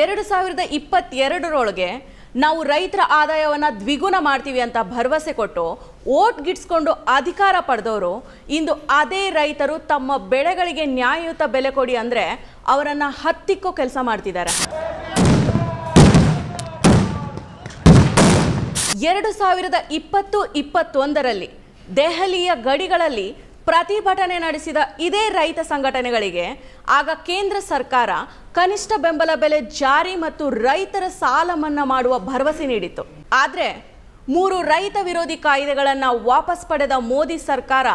ಎರಡು ಸಾವಿರದ ಇಪ್ಪತ್ತೆರಡರೊಳಗೆ ನಾವು ರೈತರ ಆದಾಯವನ್ನು ದ್ವಿಗುಣ ಮಾಡ್ತೀವಿ ಅಂತ ಭರವಸೆ ಕೊಟ್ಟು ಓಟ್ ಗಿಟ್ಸ್ಕೊಂಡು ಅಧಿಕಾರ ಪಡೆದವರು ಇಂದು ಅದೇ ರೈತರು ತಮ್ಮ ಬೆಳೆಗಳಿಗೆ ನ್ಯಾಯಯುತ ಬೆಲೆ ಕೊಡಿ ಅಂದರೆ ಅವರನ್ನು ಹತ್ತಿಕ್ಕೋ ಕೆಲಸ ಮಾಡ್ತಿದ್ದಾರೆ ಎರಡು ಸಾವಿರದ ಇಪ್ಪತ್ತು ಇಪ್ಪತ್ತೊಂದರಲ್ಲಿ ದೆಹಲಿಯ ಗಡಿಗಳಲ್ಲಿ ಪ್ರತಿಭಟನೆ ನಡೆಸಿದ ಇದೇ ರೈತ ಸಂಘಟನೆಗಳಿಗೆ ಆಗ ಕೇಂದ್ರ ಸರ್ಕಾರ ಕನಿಷ್ಠ ಬೆಂಬಲ ಬೆಲೆ ಜಾರಿ ಮತ್ತು ರೈತರ ಸಾಲ ಮನ್ನಾ ಮಾಡುವ ಭರವಸೆ ನೀಡಿತ್ತು ಆದರೆ ಮೂರು ರೈತ ವಿರೋಧಿ ಕಾಯ್ದೆಗಳನ್ನು ವಾಪಸ್ ಪಡೆದ ಮೋದಿ ಸರ್ಕಾರ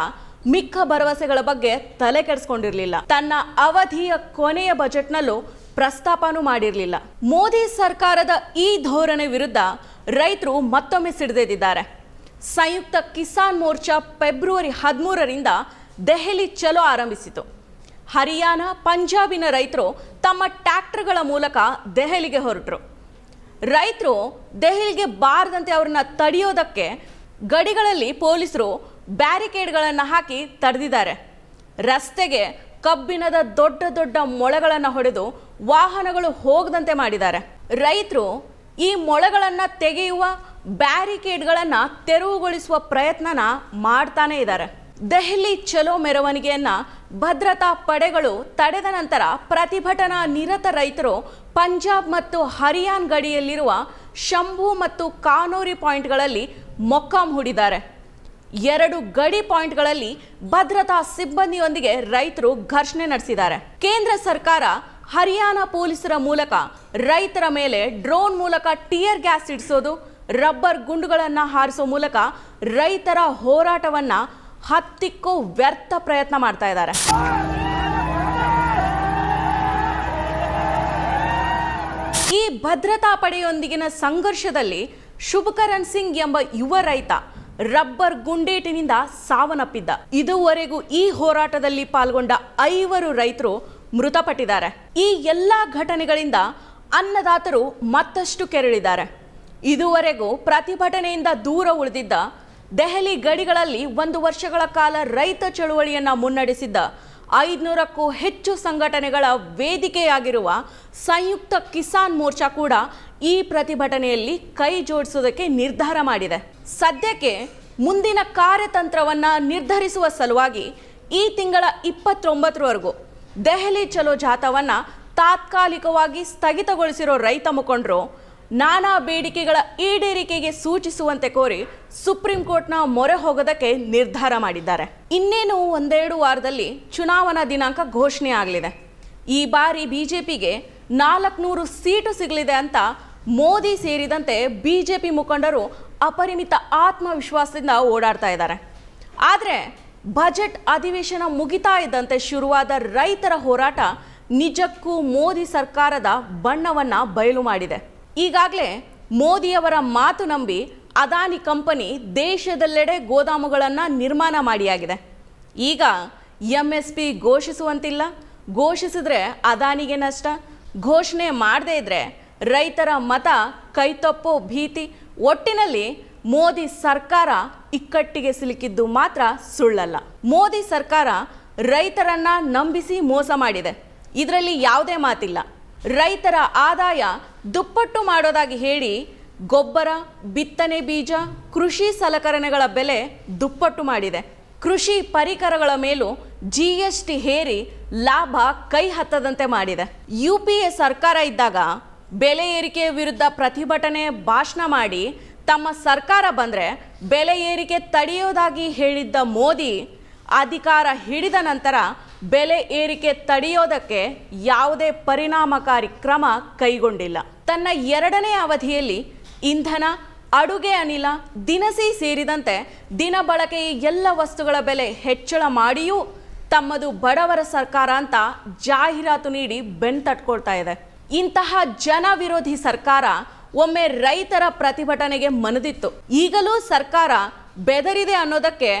ಮಿಕ್ಕ ಭರವಸೆಗಳ ಬಗ್ಗೆ ತಲೆ ಕೆಡಿಸ್ಕೊಂಡಿರಲಿಲ್ಲ ತನ್ನ ಅವಧಿಯ ಕೊನೆಯ ಬಜೆಟ್ನಲ್ಲೂ ಪ್ರಸ್ತಾಪನೂ ಮಾಡಿರಲಿಲ್ಲ ಮೋದಿ ಸರ್ಕಾರದ ಈ ಧೋರಣೆ ವಿರುದ್ಧ ರೈತರು ಮತ್ತೊಮ್ಮೆ ಸಿಡಿದೆದ್ದಿದ್ದಾರೆ ಸಂಯುಕ್ತ ಕಿಸಾನ್ ಮೋರ್ಚಾ ಫೆಬ್ರವರಿ ಹದಿಮೂರರಿಂದ ದೆಹಲಿ ಚಲೋ ಆರಂಭಿಸಿತು ಹರಿಯಾಣ ಪಂಜಾಬಿನ ರೈತರು ತಮ್ಮ ಟ್ಯಾಕ್ಟರ್ಗಳ ಮೂಲಕ ದೆಹಲಿಗೆ ಹೊರಟರು ರೈತರು ದೆಹಲಿಗೆ ಬಾರದಂತೆ ಅವ್ರನ್ನ ತಡೆಯೋದಕ್ಕೆ ಗಡಿಗಳಲ್ಲಿ ಪೊಲೀಸರು ಬ್ಯಾರಿಕೇಡ್ಗಳನ್ನು ಹಾಕಿ ತಡೆದಿದ್ದಾರೆ ರಸ್ತೆಗೆ ಕಬ್ಬಿಣದ ದೊಡ್ಡ ದೊಡ್ಡ ಮೊಳೆಗಳನ್ನು ಹೊಡೆದು ವಾಹನಗಳು ಹೋಗದಂತೆ ಮಾಡಿದ್ದಾರೆ ರೈತರು ಈ ಮೊಳೆಗಳನ್ನು ತೆಗೆಯುವ ಬ್ಯಾರಿಕೇಡ್ಗಳನ್ನು ತೆರವುಗೊಳಿಸುವ ಪ್ರಯತ್ನನ ಮಾಡ್ತಾನೆ ಇದ್ದಾರೆ ದೆಹಲಿ ಚಲೋ ಮೆರವಣಿಗೆಯನ್ನು ಭದ್ರತಾ ಪಡೆಗಳು ತಡೆದ ನಂತರ ಪ್ರತಿಭಟನಾ ನಿರತ ರೈತರು ಪಂಜಾಬ್ ಮತ್ತು ಹರಿಯಾನ್ ಗಡಿಯಲ್ಲಿರುವ ಶಂಭು ಮತ್ತು ಕಾನೂರಿ ಪಾಯಿಂಟ್ಗಳಲ್ಲಿ ಮೊಕ್ಕಾಂ ಹೂಡಿದ್ದಾರೆ ಎರಡು ಗಡಿ ಪಾಯಿಂಟ್ಗಳಲ್ಲಿ ಭದ್ರತಾ ಸಿಬ್ಬಂದಿಯೊಂದಿಗೆ ರೈತರು ಘರ್ಷಣೆ ನಡೆಸಿದ್ದಾರೆ ಕೇಂದ್ರ ಸರ್ಕಾರ ಹರಿಯಾಣ ಪೊಲೀಸರ ಮೂಲಕ ರೈತರ ಮೇಲೆ ಡ್ರೋನ್ ಮೂಲಕ ಟಿಯರ್ ಗ್ಯಾಸ್ ಇಡಿಸೋದು ರಬ್ಬರ್ ಗುಂಡುಗಳನ್ನು ಹಾರಿಸೋ ಮೂಲಕ ರೈತರ ಹೋರಾಟವನ್ನು ಹತ್ತಿಕ್ಕೋ ವ್ಯರ್ಥ ಪ್ರಯತ್ನ ಮಾಡ್ತಾ ಇದ್ದಾರೆ ಈ ಭದ್ರತಾ ಪಡೆಯೊಂದಿಗಿನ ಸಂಘರ್ಷದಲ್ಲಿ ಶುಭಕರಣ್ ಸಿಂಗ್ ಎಂಬ ಯುವ ರೈತ ರಬ್ಬರ್ ಗುಂಡೇಟಿನಿಂದ ಸಾವನ್ನಪ್ಪಿದ್ದ ಇದುವರೆಗೂ ಈ ಹೋರಾಟದಲ್ಲಿ ಪಾಲ್ಗೊಂಡ ಐವರು ರೈತರು ಮೃತಪಟ್ಟಿದ್ದಾರೆ ಈ ಎಲ್ಲ ಘಟನೆಗಳಿಂದ ಅನ್ನದಾತರು ಮತ್ತಷ್ಟು ಕೆರಳಿದ್ದಾರೆ ಇದುವರೆಗೂ ಪ್ರತಿಭಟನೆಯಿಂದ ದೂರ ಉಳಿದಿದ್ದ ದೆಹಲಿ ಗಡಿಗಳಲ್ಲಿ ಒಂದು ವರ್ಷಗಳ ಕಾಲ ರೈತ ಚಳುವಳಿಯನ್ನು ಮುನ್ನಡೆಸಿದ್ದ ಐದುನೂರಕ್ಕೂ ಹೆಚ್ಚು ಸಂಘಟನೆಗಳ ವೇದಿಕೆಯಾಗಿರುವ ಸಂಯುಕ್ತ ಕಿಸಾನ್ ಮೋರ್ಚಾ ಕೂಡ ಈ ಪ್ರತಿಭಟನೆಯಲ್ಲಿ ಕೈ ಜೋಡಿಸೋದಕ್ಕೆ ನಿರ್ಧಾರ ಮಾಡಿದೆ ಸದ್ಯಕ್ಕೆ ಮುಂದಿನ ಕಾರ್ಯತಂತ್ರವನ್ನು ನಿರ್ಧರಿಸುವ ಸಲುವಾಗಿ ಈ ತಿಂಗಳ ಇಪ್ಪತ್ತೊಂಬತ್ತರವರೆಗೂ ದೆಹಲಿ ಚಲೋ ಜಾಥಾವನ್ನು ತಾತ್ಕಾಲಿಕವಾಗಿ ಸ್ಥಗಿತಗೊಳಿಸಿರೋ ರೈತ ಮುಖಂಡರು ನಾನಾ ಬೇಡಿಕೆಗಳ ಈಡೇರಿಕೆಗೆ ಸೂಚಿಸುವಂತೆ ಕೋರಿ ಸುಪ್ರೀಂ ಕೋರ್ಟ್ನ ಮೊರೆ ಹೋಗೋದಕ್ಕೆ ನಿರ್ಧಾರ ಮಾಡಿದ್ದಾರೆ ಇನ್ನೇನು ಒಂದೆರಡು ವಾರದಲ್ಲಿ ಚುನಾವಣಾ ದಿನಾಂಕ ಘೋಷಣೆ ಆಗಲಿದೆ ಈ ಬಾರಿ ಬಿಜೆಪಿಗೆ ನಾಲ್ಕುನೂರು ಸೀಟು ಸಿಗಲಿದೆ ಅಂತ ಮೋದಿ ಸೇರಿದಂತೆ ಬಿಜೆಪಿ ಮುಖಂಡರು ಅಪರಿಮಿತ ಆತ್ಮವಿಶ್ವಾಸದಿಂದ ಓಡಾಡ್ತಾ ಇದ್ದಾರೆ ಆದರೆ ಬಜೆಟ್ ಅಧಿವೇಶನ ಮುಗಿತಾ ಇದ್ದಂತೆ ಶುರುವಾದ ರೈತರ ಹೋರಾಟ ನಿಜಕ್ಕೂ ಮೋದಿ ಸರ್ಕಾರದ ಬಣ್ಣವನ್ನು ಬಯಲು ಮಾಡಿದೆ ಈಗಾಗಲೇ ಮೋದಿಯವರ ಮಾತು ನಂಬಿ ಅದಾನಿ ಕಂಪನಿ ದೇಶದೆಲ್ಲೆಡೆ ಗೋದಾಮುಗಳನ್ನು ನಿರ್ಮಾಣ ಮಾಡಿಯಾಗಿದೆ ಈಗ ಎಂ ಎಸ್ ಪಿ ಘೋಷಿಸುವಂತಿಲ್ಲ ಘೋಷಿಸಿದ್ರೆ ಅದಾನಿಗೆ ನಷ್ಟ ಘೋಷಣೆ ಮಾಡದೇ ಇದ್ದರೆ ರೈತರ ಮತ ಕೈತಪ್ಪೋ ಭೀತಿ ಒಟ್ಟಿನಲ್ಲಿ ಮೋದಿ ಸರ್ಕಾರ ಇಕ್ಕಟ್ಟಿಗೆ ಸಿಲುಕಿದ್ದು ಮಾತ್ರ ಸುಳ್ಳಲ್ಲ ಮೋದಿ ಸರ್ಕಾರ ರೈತರನ್ನ ನಂಬಿಸಿ ಮೋಸ ಮಾಡಿದೆ ಇದರಲ್ಲಿ ಯಾವುದೇ ಮಾತಿಲ್ಲ ರೈತರ ಆದಾಯ ದುಪ್ಪಟ್ಟು ಮಾಡೋದಾಗಿ ಹೇಳಿ ಗೊಬ್ಬರ ಬಿತ್ತನೆ ಬೀಜ ಕೃಷಿ ಸಲಕರಣೆಗಳ ಬೆಲೆ ದುಪ್ಪಟ್ಟು ಮಾಡಿದೆ ಕೃಷಿ ಪರಿಕರಗಳ ಮೇಲೂ ಜಿ ಎಸ್ ಟಿ ಹೇರಿ ಲಾಭ ಕೈ ಹತ್ತದಂತೆ ಮಾಡಿದೆ ಯು ಪಿ ಎ ಸರ್ಕಾರ ಇದ್ದಾಗ ಬೆಲೆ ಏರಿಕೆ ವಿರುದ್ಧ ಪ್ರತಿಭಟನೆ ಭಾಷಣ ಮಾಡಿ ತಮ್ಮ ಸರ್ಕಾರ ಬಂದರೆ ಬೆಲೆ ಏರಿಕೆ ತಡೆಯೋದಾಗಿ ಹೇಳಿದ್ದ ಮೋದಿ ಅಧಿಕಾರ ಹಿಡಿದ ನಂತರ ಬೆಲೆ ಏರಿಕೆ ತಡೆಯೋದಕ್ಕೆ ಯಾವುದೇ ಪರಿಣಾಮಕಾರಿ ಕ್ರಮ ಕೈಗೊಂಡಿಲ್ಲ ತನ್ನ ಎರಡನೇ ಅವಧಿಯಲ್ಲಿ ಇಂಧನ ಅಡುಗೆ ಅನಿಲ ದಿನಸಿ ಸೇರಿದಂತೆ ದಿನ ಬಳಕೆಯ ಎಲ್ಲ ವಸ್ತುಗಳ ಬೆಲೆ ಹೆಚ್ಚಳ ಮಾಡಿಯೂ ತಮ್ಮದು ಬಡವರ ಸರ್ಕಾರ ಅಂತ ಜಾಹೀರಾತು ನೀಡಿ ಬೆನ್ ತಟ್ಕೊಳ್ತಾ ಇದೆ ಇಂತಹ ಜನ ವಿರೋಧಿ ಸರ್ಕಾರ ಒಮ್ಮೆ ರೈತರ ಪ್ರತಿಭಟನೆಗೆ ಮನದಿತ್ತು ಈಗಲೂ ಸರ್ಕಾರ ಬೆದರಿದೆ ಅನ್ನೋದಕ್ಕೆ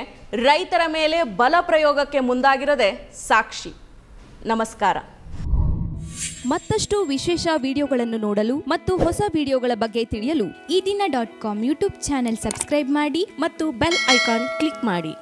ರೈತರ ಮೇಲೆ ಬಲ ಪ್ರಯೋಗಕ್ಕೆ ಮುಂದಾಗಿರದೆ ಸಾಕ್ಷಿ ನಮಸ್ಕಾರ ಮತ್ತಷ್ಟು ವಿಶೇಷ ವಿಡಿಯೋಗಳನ್ನು ನೋಡಲು ಮತ್ತು ಹೊಸ ವಿಡಿಯೋಗಳ ಬಗ್ಗೆ ತಿಳಿಯಲು Ee Dina dot com YouTube channel subscribe ಮಾಡಿ ಮತ್ತು ಬೆಲ್ ಐಕಾನ್ ಕ್ಲಿಕ್ ಮಾಡಿ